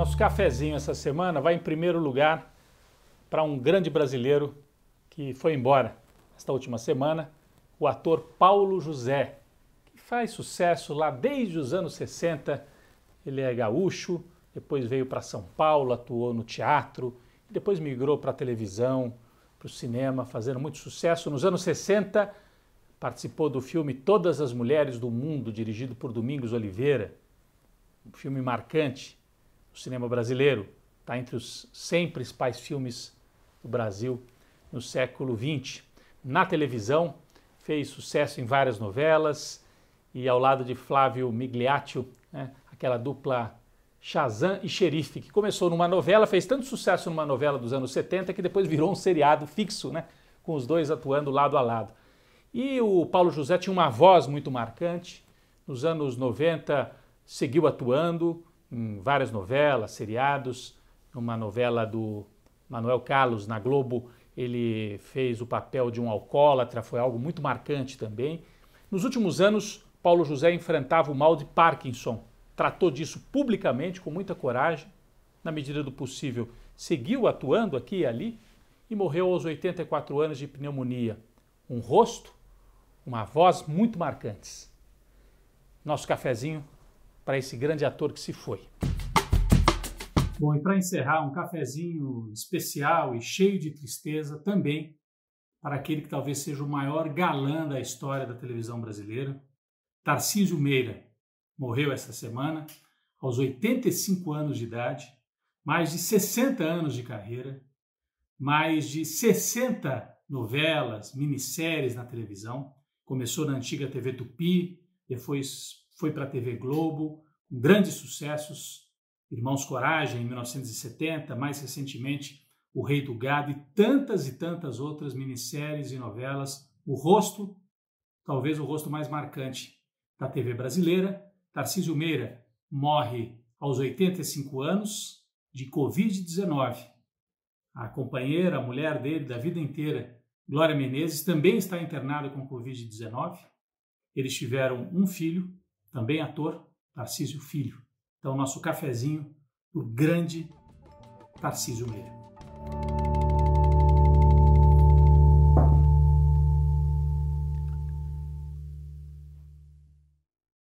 nosso cafezinho essa semana vai em primeiro lugar para um grande brasileiro que foi embora esta última semana, o ator Paulo José, que faz sucesso lá desde os anos 60. Ele é gaúcho, depois veio para São Paulo, atuou no teatro, depois migrou para a televisão, para o cinema, fazendo muito sucesso. Nos anos 60, participou do filme Todas as Mulheres do Mundo, dirigido por Domingos Oliveira, um filme marcante no cinema brasileiro. Está entre os 100 principais filmes do Brasil no século XX. Na televisão, fez sucesso em várias novelas e ao lado de Flávio Migliaccio, né, aquela dupla Shazam e Xerife, que começou numa novela, fez tanto sucesso numa novela dos anos 70 que depois virou um seriado fixo, né, com os dois atuando lado a lado. E o Paulo José tinha uma voz muito marcante, nos anos 90 seguiu atuando, em várias novelas, seriados. Uma novela do Manuel Carlos na Globo, ele fez o papel de um alcoólatra, foi algo muito marcante também. Nos últimos anos, Paulo José enfrentava o mal de Parkinson. Tratou disso publicamente, com muita coragem, na medida do possível. Seguiu atuando aqui e ali e morreu aos 84 anos de pneumonia. Um rosto, uma voz muito marcantes. Nosso cafezinho para esse grande ator que se foi. Bom, e para encerrar, um cafezinho especial e cheio de tristeza também para aquele que talvez seja o maior galã da história da televisão brasileira, Tarcísio Meira. Morreu essa semana, aos 85 anos de idade, mais de 60 anos de carreira, mais de 60 novelas, minisséries na televisão. Começou na antiga TV Tupi, depois foi para a TV Globo, com grandes sucessos, Irmãos Coragem, em 1970, mais recentemente O Rei do Gado e tantas e tantas outras minisséries e novelas. O rosto, talvez o rosto mais marcante da TV brasileira, Tarcísio Meira, morre aos 85 anos de Covid-19. A companheira, a mulher dele da vida inteira, Glória Menezes, também está internada com Covid-19. Eles tiveram um filho, também ator, Tarcísio Filho. Então, nosso cafezinho do grande Tarcísio Meira.